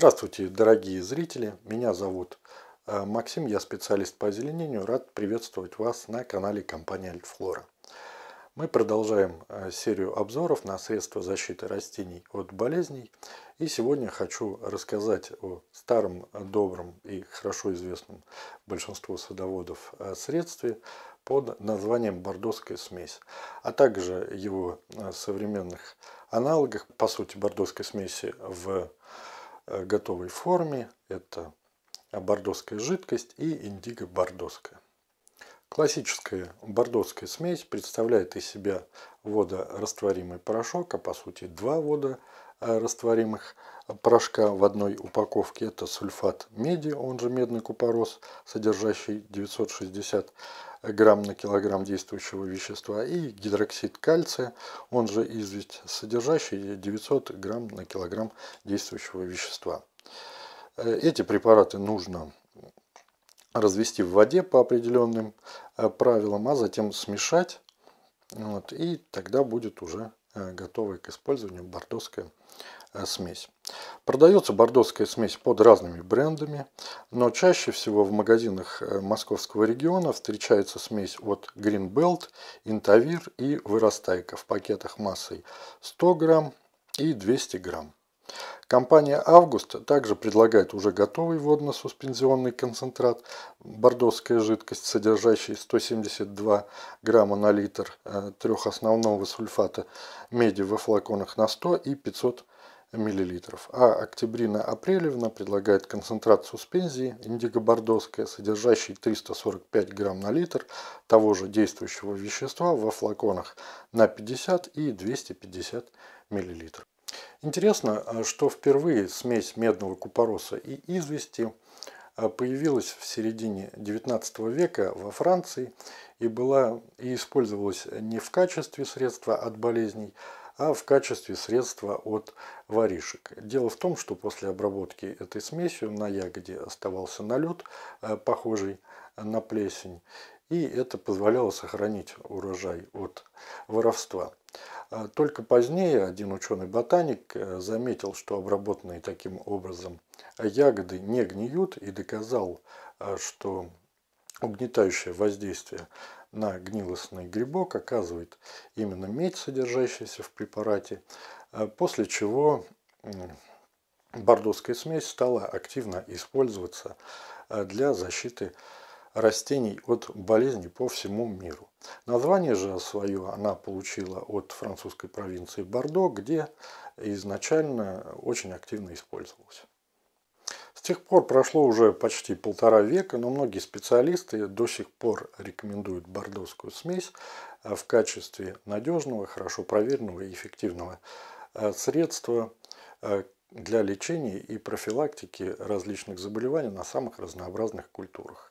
Здравствуйте, дорогие зрители. Меня зовут э, Максим, я специалист по озеленению. Рад приветствовать вас на канале компании Альтфлора. Мы продолжаем э, серию обзоров на средства защиты растений от болезней. И сегодня хочу рассказать о старом, добром и хорошо известном большинству садоводов э, средстве под названием бордоская смесь, а также его современных аналогах, по сути, бордоской смеси в Э, готовой форме. Это бордоская жидкость и индиго бордоская. Классическая бордоская смесь представляет из себя водорастворимый порошок, а по сути два водорастворимых э, э, порошка в одной упаковке. Это сульфат меди, он же медный купорос, содержащий 960 грамм на килограмм действующего вещества и гидроксид кальция, он же известь, содержащий 900 грамм на килограмм действующего вещества. Э, эти препараты нужно развести в воде по определенным э, правилам, а затем смешать, вот, и тогда будет уже э, готовая к использованию бордоская смесь. Продается бордоская смесь под разными брендами, но чаще всего в магазинах э, московского региона встречается смесь от Greenbelt, Интавир и Вырастайка в пакетах массой 100 грамм и 200 грамм. Компания «Август» также предлагает уже готовый водно-суспензионный концентрат, бордовская жидкость, содержащий 172 грамма на литр э, трех основного сульфата меди во флаконах на 100 и 500 мл. А октябрина-апрелевна предлагает концентрат суспензии индиго-бордоская, содержащей 345 грамм на литр того же действующего вещества во флаконах на 50 и 250 мл. Интересно, а что впервые смесь медного купороса и извести а, появилась в середине XIX века во Франции и была и использовалась не в качестве средства от болезней, а в качестве средства от воришек. Дело в том, что после обработки этой смесью на ягоде оставался налет, э, похожий на плесень, и это позволяло сохранить урожай от воровства. Э, только позднее один ученый-ботаник э, заметил, что обработанные таким образом ягоды не гниют и доказал, что угнетающее воздействие на гнилостный грибок оказывает именно медь, содержащаяся в препарате, э, после чего бордовская смесь стала активно использоваться э, для защиты растений от болезней по всему миру. Название же свое она получила от французской провинции Бордо, где изначально очень активно использовалась. С тех пор прошло уже почти полтора века, но многие специалисты до сих пор рекомендуют бордовскую смесь э, в качестве надежного, хорошо проверенного и эффективного э, средства э, для лечения и профилактики различных заболеваний на самых разнообразных культурах.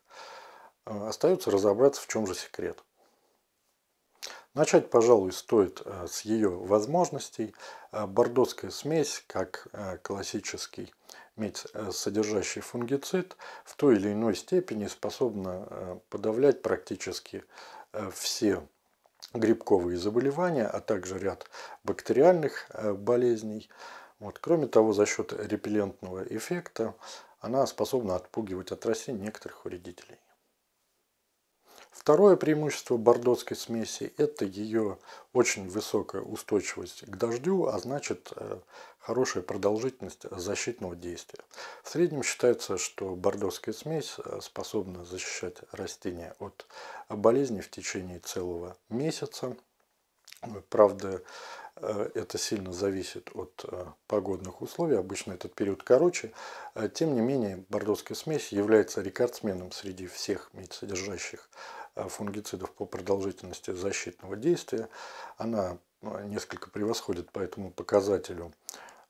Остается разобраться, в чем же секрет. Начать, пожалуй, стоит э, с ее возможностей. Э, бордоская смесь, как э, классический медь, содержащий фунгицид, в той или иной степени способна подавлять практически все грибковые заболевания, а также ряд бактериальных болезней. Вот. Кроме того, за счет репеллентного эффекта она способна отпугивать от растений некоторых вредителей. Второе преимущество бордотской смеси – это ее очень высокая устойчивость к дождю, а значит э, хорошая продолжительность защитного действия. В среднем считается, что бордовская смесь э, способна защищать растения от болезней в течение целого месяца. Правда, э, это сильно зависит от погодных условий, обычно этот период короче. Тем не менее, бордовская смесь является рекордсменом среди всех медсодержащих. содержащих а фунгицидов по продолжительности защитного действия. Она ну, несколько превосходит по этому показателю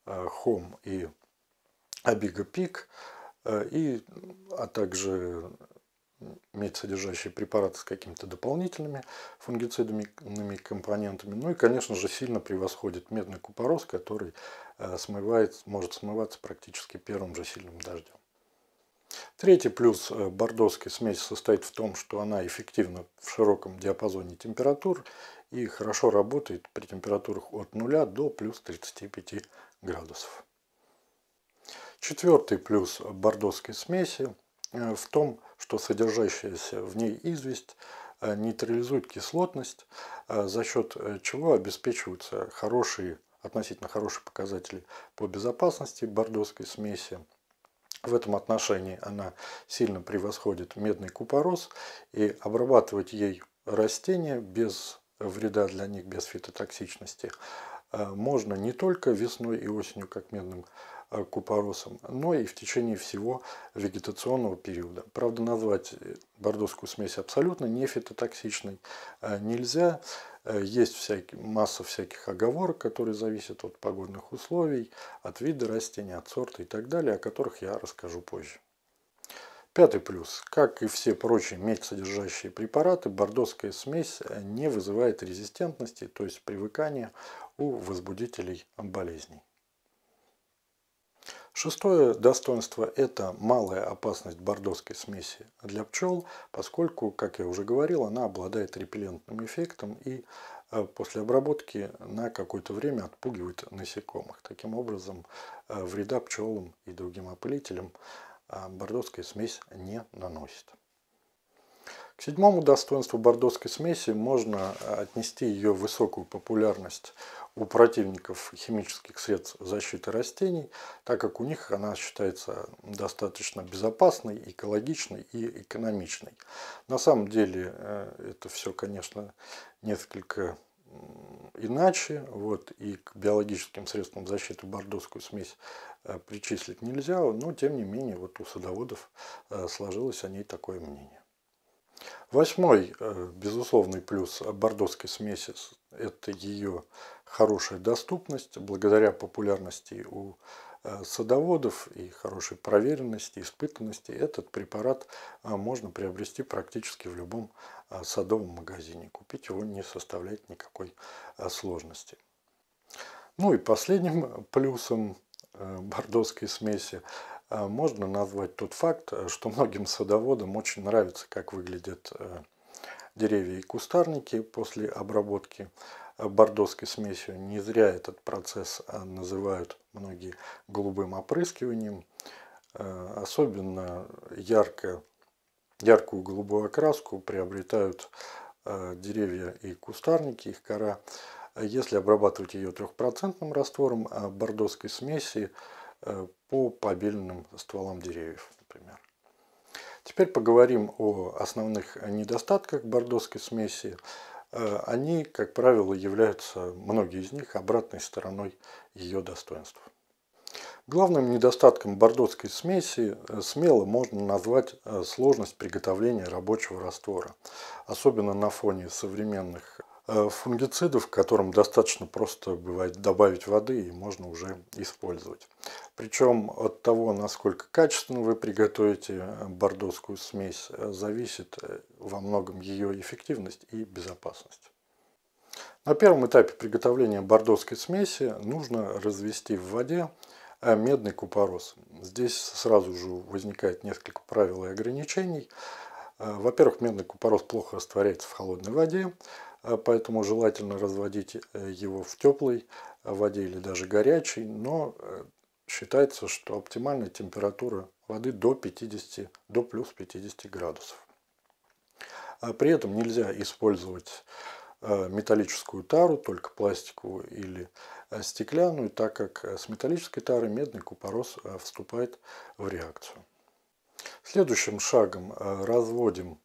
Хом а, и Абига и, а также медсодержащие препараты с какими-то дополнительными фунгицидными компонентами. Ну и, конечно же, сильно превосходит медный купорос, который а, смывает, может смываться практически первым же сильным дождем. Третий плюс э, бордовской смеси состоит в том, что она эффективна в широком диапазоне температур и хорошо работает при температурах от 0 до плюс 35 градусов. Четвертый плюс бордовской смеси э, в том, что содержащаяся в ней известь э, нейтрализует кислотность, за счет чего обеспечиваются хорошие, относительно хорошие показатели по безопасности бордовской смеси, в этом отношении она сильно превосходит медный купорос, и обрабатывать ей растения без вреда для них, без фитотоксичности, э, можно не только весной и осенью, как медным э, купоросом, но и в течение всего вегетационного периода. Правда, назвать бордовскую смесь абсолютно не фитотоксичной э, нельзя. Э, есть всякий, масса всяких оговорок, которые зависят от погодных условий, от вида растения, от сорта и так далее, о которых я расскажу позже. Пятый плюс. Как и все прочие медь-содержащие препараты, бордоская смесь э, не вызывает резистентности, то есть привыкания у возбудителей болезней. Шестое достоинство – это малая опасность бордоской смеси для пчел, поскольку, как я уже говорил, она обладает репеллентным эффектом и э, после обработки на какое-то время отпугивает насекомых. Таким образом, э, вреда пчелам и другим опылителям а, бордоская смесь не наносит. К седьмому достоинству бордоской смеси можно отнести ее высокую популярность у противников химических средств защиты растений, так как у них она считается достаточно безопасной, экологичной и экономичной. На самом деле э, это все, конечно, несколько иначе. Вот, и к биологическим средствам защиты бордовскую смесь э, причислить нельзя, но тем не менее вот у садоводов э, сложилось о ней такое мнение. Восьмой э, безусловный плюс бордовской смеси – это ее хорошая доступность. Благодаря популярности у э, садоводов и хорошей проверенности, испытанности этот препарат э, можно приобрести практически в любом садовом магазине. Купить его не составляет никакой сложности. Ну и последним плюсом бордовской смеси а, можно назвать тот факт, э, что многим садоводам очень нравится, как выглядят э, деревья и кустарники после обработки а, бордоской смесью. Не зря этот процесс а, называют многие голубым опрыскиванием. Особенно ярко, яркую голубую окраску приобретают деревья и кустарники, их кора. Если обрабатывать ее трехпроцентным раствором бордоской смеси, Э, по побеленным стволам деревьев, например. Теперь поговорим о основных недостатках бордоской смеси. Э, они, как правило, являются, многие из них, обратной стороной ее достоинств. Главным недостатком бордоцкой смеси э, смело можно назвать сложность приготовления рабочего раствора, особенно на фоне современных Э, фунгицидов, которым достаточно просто бывает добавить воды и можно уже использовать. Причем от того, насколько качественно вы приготовите э, бордовскую смесь, э, зависит во многом ее эффективность и безопасность. На первом этапе приготовления бордовской смеси нужно развести в воде медный купорос. Здесь сразу же возникает несколько правил и ограничений. Во-первых, медный купорос плохо растворяется в холодной воде. А поэтому желательно разводить э, его в теплой э, воде или даже горячей, но э, считается, что оптимальная температура воды до 50, до плюс 50 градусов. А при этом нельзя использовать металлическую тару, только пластиковую или стеклянную, так как с металлической тары медный купорос вступает в реакцию. Следующим шагом разводим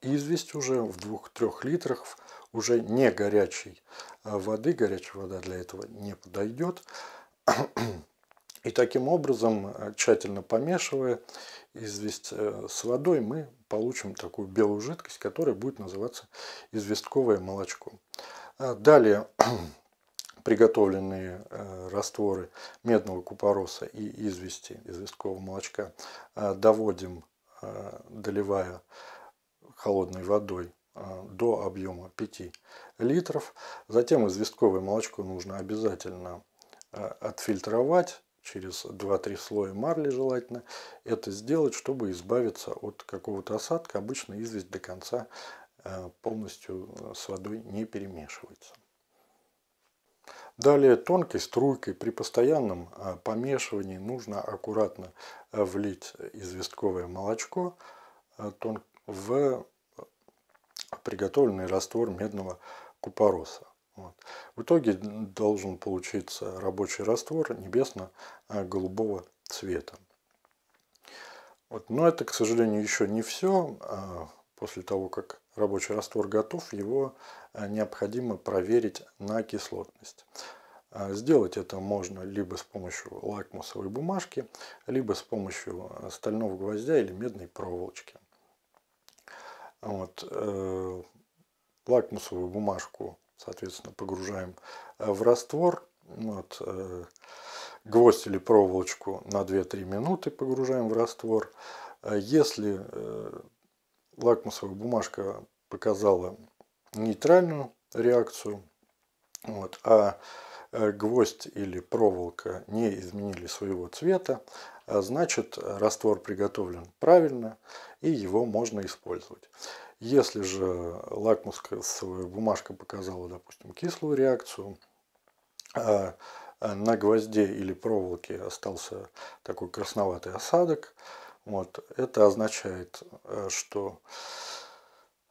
известь уже в 2-3 литрах, уже не горячей э, воды, горячая вода для этого не подойдет. И таким образом, э, тщательно помешивая известь э, с водой, мы получим такую белую жидкость, которая будет называться известковое молочко. Далее приготовленные растворы медного купороса и извести, известкового молочка, доводим, доливая холодной водой а, до объема 5 литров. Затем известковое молочко нужно обязательно а, отфильтровать через 2-3 слоя марли желательно. Это сделать, чтобы избавиться от какого-то осадка. Обычно известь до конца а, полностью с водой не перемешивается. Далее тонкой струйкой при постоянном помешивании нужно аккуратно влить известковое молочко в э, приготовленный раствор медного купороса. Вот. В итоге должен получиться рабочий раствор небесно-голубого э, цвета. Вот. Но это, к сожалению, еще не все. Э, после того, как рабочий раствор готов, его необходимо проверить на кислотность. Сделать это можно либо с помощью лакмусовой бумажки, либо с помощью стального гвоздя или медной проволочки. Вот, э, лакмусовую бумажку, соответственно, погружаем э, в раствор. Вот, э, гвоздь или проволочку на 2-3 минуты погружаем в раствор. Э, если э, лакмусовая бумажка показала нейтральную реакцию, вот, а Э, гвоздь или проволока не изменили своего цвета, а значит раствор приготовлен правильно и его можно использовать. Если же лакмусовая бумажка показала, допустим, кислую реакцию, а, а на гвозде или проволоке остался такой красноватый осадок, вот, это означает, э, что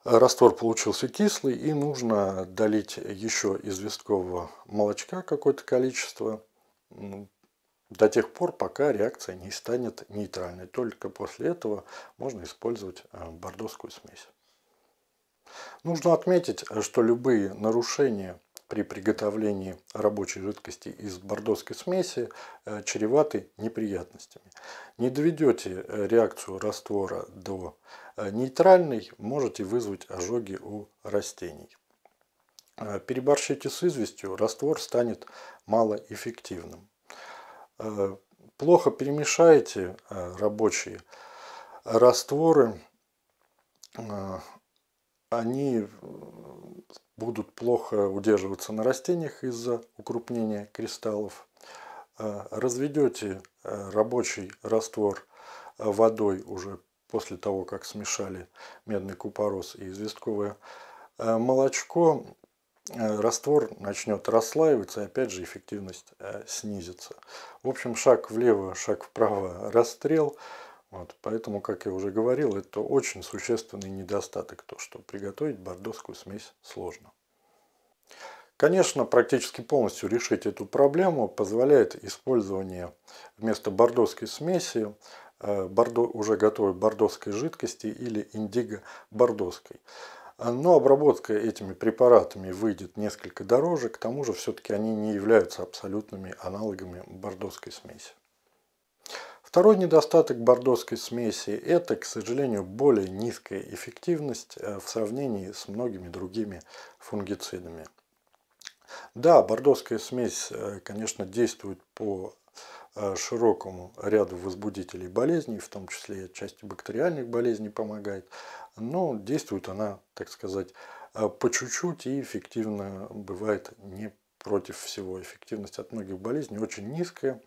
Раствор получился кислый и нужно долить еще известкового молочка какое-то количество ну, до тех пор, пока реакция не станет нейтральной. Только после этого можно использовать э, бордовскую смесь. Нужно отметить, что любые нарушения при приготовлении рабочей жидкости из бордовской смеси э, чреваты неприятностями. Не доведете э, реакцию раствора до а, нейтральный можете вызвать ожоги у растений. А, переборщите с известью, раствор станет малоэффективным. А, плохо перемешаете рабочие растворы, они будут плохо удерживаться на растениях из-за укрупнения кристаллов. Разведете рабочий раствор водой уже после того, как смешали медный купорос и известковое э, молочко, э, раствор начнет расслаиваться, и опять же эффективность э, снизится. В общем, шаг влево, шаг вправо – расстрел. Вот, поэтому, как я уже говорил, это очень существенный недостаток, то, что приготовить бордовскую смесь сложно. Конечно, практически полностью решить эту проблему позволяет использование вместо бордовской смеси Э, бордо, уже готовой бордоской жидкости или индиго-бордоской. А, но обработка этими препаратами выйдет несколько дороже, к тому же все-таки они не являются абсолютными аналогами бордоской смеси. Второй недостаток бордоской смеси – это, к сожалению, более низкая эффективность э, в сравнении с многими другими фунгицидами. Да, бордовская смесь, э, конечно, действует по Э, широкому ряду возбудителей болезней, в том числе части бактериальных болезней помогает. Но действует она, так сказать, э, по чуть-чуть и эффективно бывает не против всего. Эффективность от многих болезней очень низкая.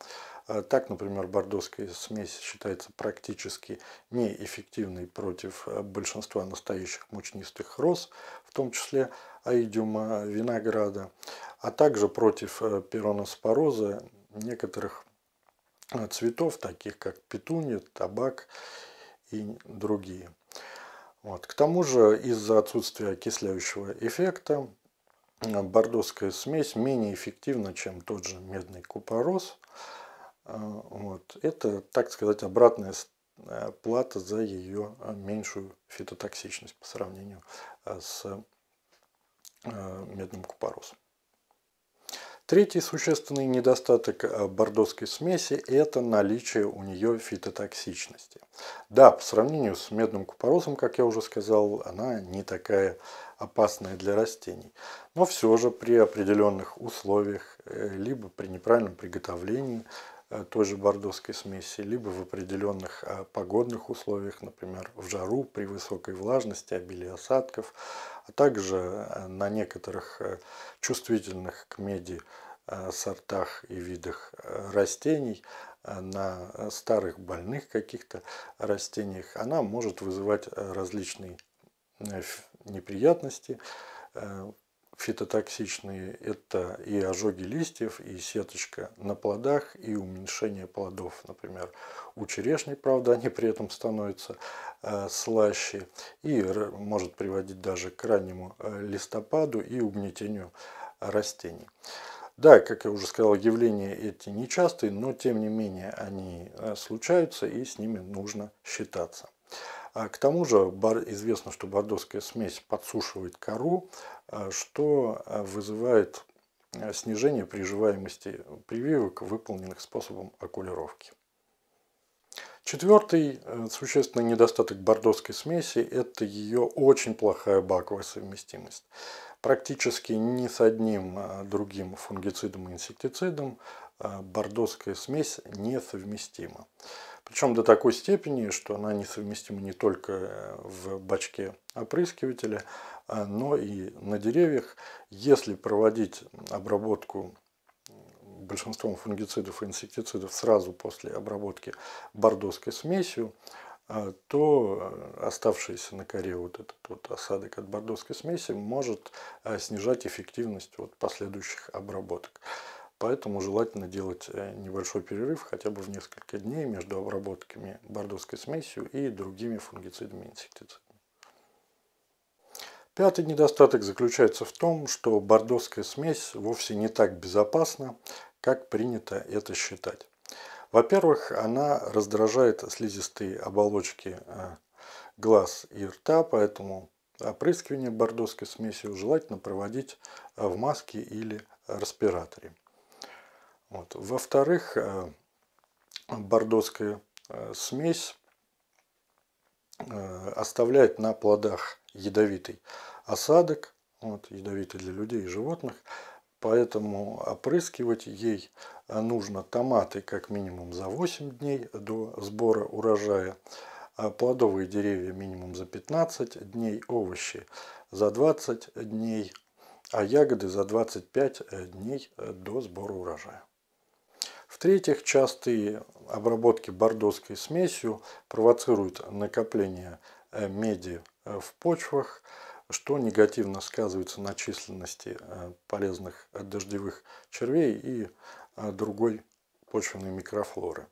Э, так, например, бордоская смесь считается практически неэффективной против большинства настоящих мучнистых роз, в том числе аидиума винограда, а также против пероноспороза некоторых а, цветов, таких как петуния, табак и другие. Вот. К тому же из-за отсутствия окисляющего эффекта а, бордоская смесь менее эффективна, чем тот же медный купорос. А, вот. Это, так сказать, обратная э, плата за ее меньшую фитотоксичность по сравнению с э, медным купоросом. Третий существенный недостаток э, бордовской смеси – это наличие у нее фитотоксичности. Да, по сравнению с медным купоросом, как я уже сказал, она не такая опасная для растений. Но все же при определенных условиях, э, либо при неправильном приготовлении – Э, той же бордовской смеси, либо в определенных э, погодных условиях, например, в жару при высокой влажности, обилии осадков, а также э, на некоторых чувствительных к меди сортах и видах растений, на старых больных каких-то растениях, она может вызывать различные неприятности, фитотоксичные – это и ожоги листьев, и сеточка на плодах, и уменьшение плодов, например. У черешни, правда, они при этом становятся э, слаще и может приводить даже к раннему э, листопаду и угнетению растений. Да, как я уже сказал, явления эти нечастые, но тем не менее они э, случаются и с ними нужно считаться. А к тому же известно, что бордовская смесь подсушивает кору, а, что а, вызывает а, снижение приживаемости прививок, выполненных способом окулировки. Четвертый существенный недостаток бордовской смеси – это ее очень плохая баковая совместимость. Практически ни с одним другим фунгицидом и инсектицидом бордовская смесь несовместима. Причем до такой степени, что она несовместима не только э, в бачке опрыскивателя, а, но и на деревьях. Если проводить обработку большинством фунгицидов и инсектицидов сразу после обработки бордоской смесью, а, то э, оставшийся на коре вот этот вот осадок от бордоской смеси может э, снижать эффективность вот последующих обработок. Поэтому желательно делать э, небольшой перерыв хотя бы в несколько дней между обработками бордовской смесью и другими фунгицидами и инсектицидами. Пятый недостаток заключается в том, что бордовская смесь вовсе не так безопасна, как принято это считать. Во-первых, она раздражает слизистые оболочки э, глаз и рта, поэтому опрыскивание бордовской смесью желательно проводить э, в маске или респираторе. Вот. Во-вторых, э, бордоская э, смесь э, оставляет на плодах ядовитый осадок, вот, ядовитый для людей и животных, поэтому опрыскивать ей нужно томаты как минимум за 8 дней до сбора урожая, а плодовые деревья минимум за 15 дней, овощи за 20 дней, а ягоды за 25 дней до сбора урожая. В-третьих, частые обработки бордоской смесью провоцируют накопление э, меди э, в почвах, что негативно сказывается на численности э, полезных дождевых червей и другой почвенной микрофлоры.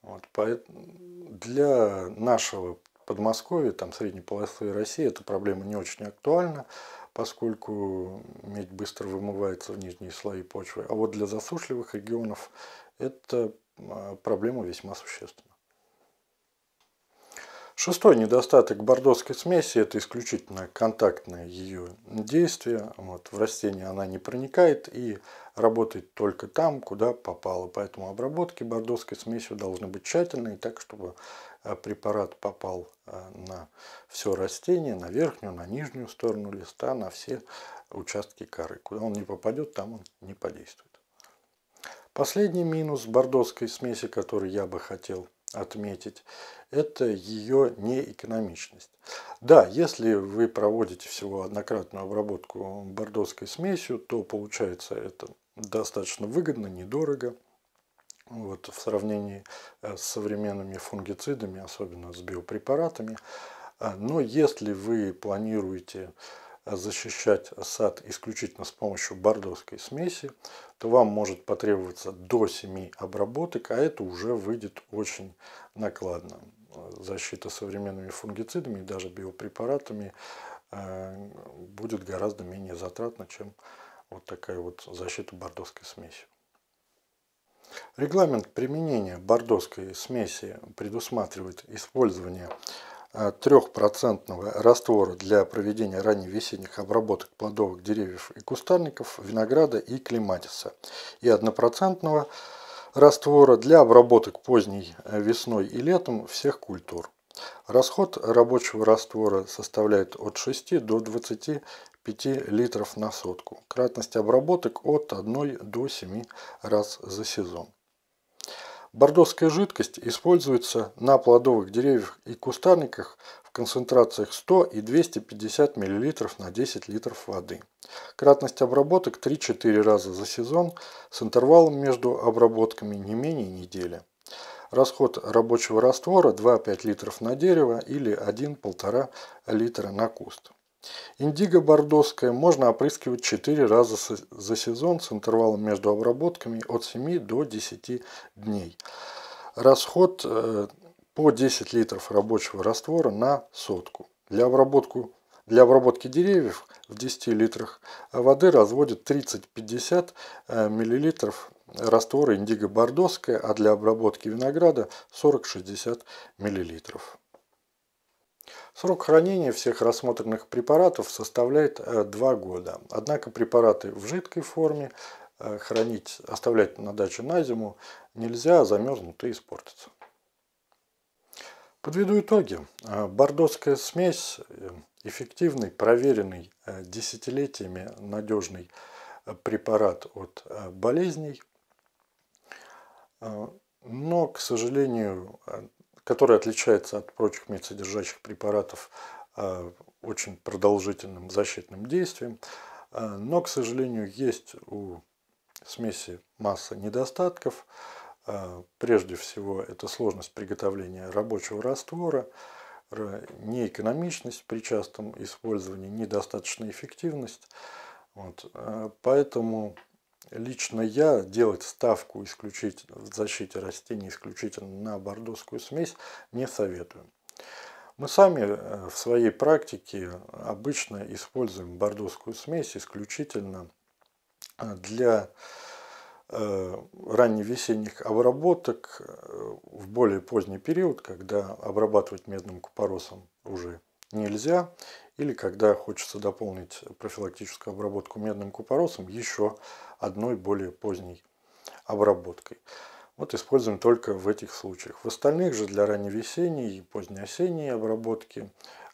Вот, для нашего Подмосковья, там средней полосы России, эта проблема не очень актуальна, поскольку медь быстро вымывается в нижние слои почвы. А вот для засушливых регионов это а, проблема весьма существенная. Шестой недостаток бордовской смеси – это исключительно контактное ее действие. Вот, в растение она не проникает и работает только там, куда попало. Поэтому обработки бордовской смесью должны быть тщательные, так чтобы э, препарат попал э, на все растение, на верхнюю, на нижнюю сторону листа, на все участки коры. Куда он не попадет, там он не подействует. Последний минус бордовской смеси, который я бы хотел отметить, это ее неэкономичность. Да, если вы проводите всего однократную обработку бордовской смесью, то получается это достаточно выгодно, недорого. Вот, в сравнении э, с современными фунгицидами, особенно с биопрепаратами. А, но если вы планируете а защищать сад исключительно с помощью бордовской смеси, то вам может потребоваться до 7 обработок, а это уже выйдет очень накладно. Защита современными фунгицидами и даже биопрепаратами э, будет гораздо менее затратна, чем вот такая вот защита бордовской смесью. Регламент применения бордовской смеси предусматривает использование а, трехпроцентного раствора для проведения весенних обработок плодовых деревьев и кустарников, винограда и клематиса и однопроцентного раствора для обработок поздней э, весной и летом всех культур. Расход рабочего раствора составляет от 6 до 25 литров на сотку. Кратность обработок от 1 до 7 раз за сезон. Бордовская жидкость используется на плодовых деревьях и кустарниках в концентрациях 100 и 250 мл на 10 литров воды. Кратность обработок 3-4 раза за сезон с интервалом между обработками не менее недели. Расход рабочего раствора 2-5 литров на дерево или 1-1,5 литра на куст. Индиго бордоская можно опрыскивать 4 раза за сезон с интервалом между обработками от 7 до 10 дней. Расход э, по 10 литров рабочего раствора на сотку. Для, обработку, для обработки деревьев в 10 литрах а воды разводят 30-50 э, мл раствора индиго бордоская, а для обработки винограда 40-60 мл. Срок хранения всех рассмотренных препаратов составляет 2 э, года. Однако препараты в жидкой форме э, хранить, оставлять на даче на зиму нельзя, а замерзнут и испортятся. Подведу итоги. Э, Бордоская смесь – эффективный, проверенный десятилетиями надежный препарат от болезней. Но, к сожалению, который отличается от прочих медсодержащих препаратов э, очень продолжительным защитным действием. Э, но, к сожалению, есть у смеси масса недостатков. Э, прежде всего, это сложность приготовления рабочего раствора, неэкономичность при частом использовании, недостаточная эффективность. Вот. Поэтому Лично я делать ставку исключительно в защите растений исключительно на бордоскую смесь не советую. Мы сами э, в своей практике обычно используем бордоскую смесь исключительно э, для э, ранневесенних обработок в более поздний период, когда обрабатывать медным купоросом уже нельзя, или когда хочется дополнить профилактическую обработку медным купоросом еще одной более поздней обработкой. Вот используем только в этих случаях. В остальных же для ранневесенней и позднеосенней обработки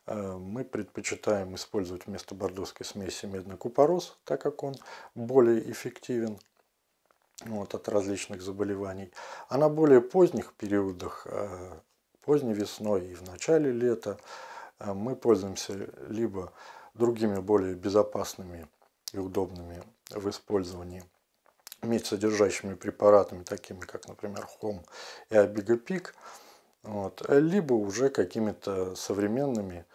э, мы предпочитаем использовать вместо бордовской смеси медный купорос, так как он более эффективен вот, от различных заболеваний. А на более поздних периодах, э, поздней весной и в начале лета, а мы пользуемся либо другими более безопасными и удобными в использовании медь-содержащими препаратами, такими как, например, хом и абигопик, вот, либо уже какими-то современными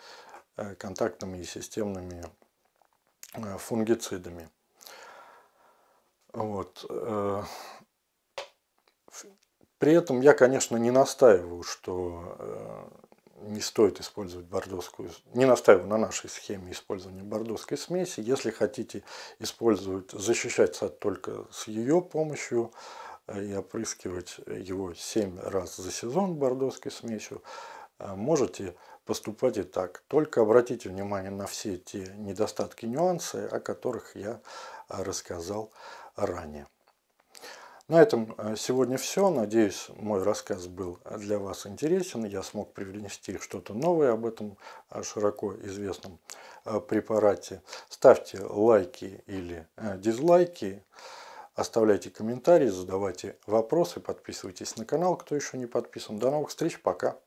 э, контактными и системными э, фунгицидами. Вот. Э, при этом я, конечно, не настаиваю, что не стоит использовать бордовскую, не настаиваю на нашей схеме использования бордовской смеси. Если хотите использовать, защищать сад только с ее помощью э, и опрыскивать его 7 раз за сезон бордовской смесью, э, можете поступать и так. Только обратите внимание на все те недостатки, нюансы, о которых я э, рассказал ранее. На этом э, сегодня все. Надеюсь, мой рассказ был для вас интересен. Я смог привнести что-то новое об этом широко известном э, препарате. Ставьте лайки или э, дизлайки. Оставляйте комментарии, задавайте вопросы, подписывайтесь на канал, кто еще не подписан. До новых встреч, пока!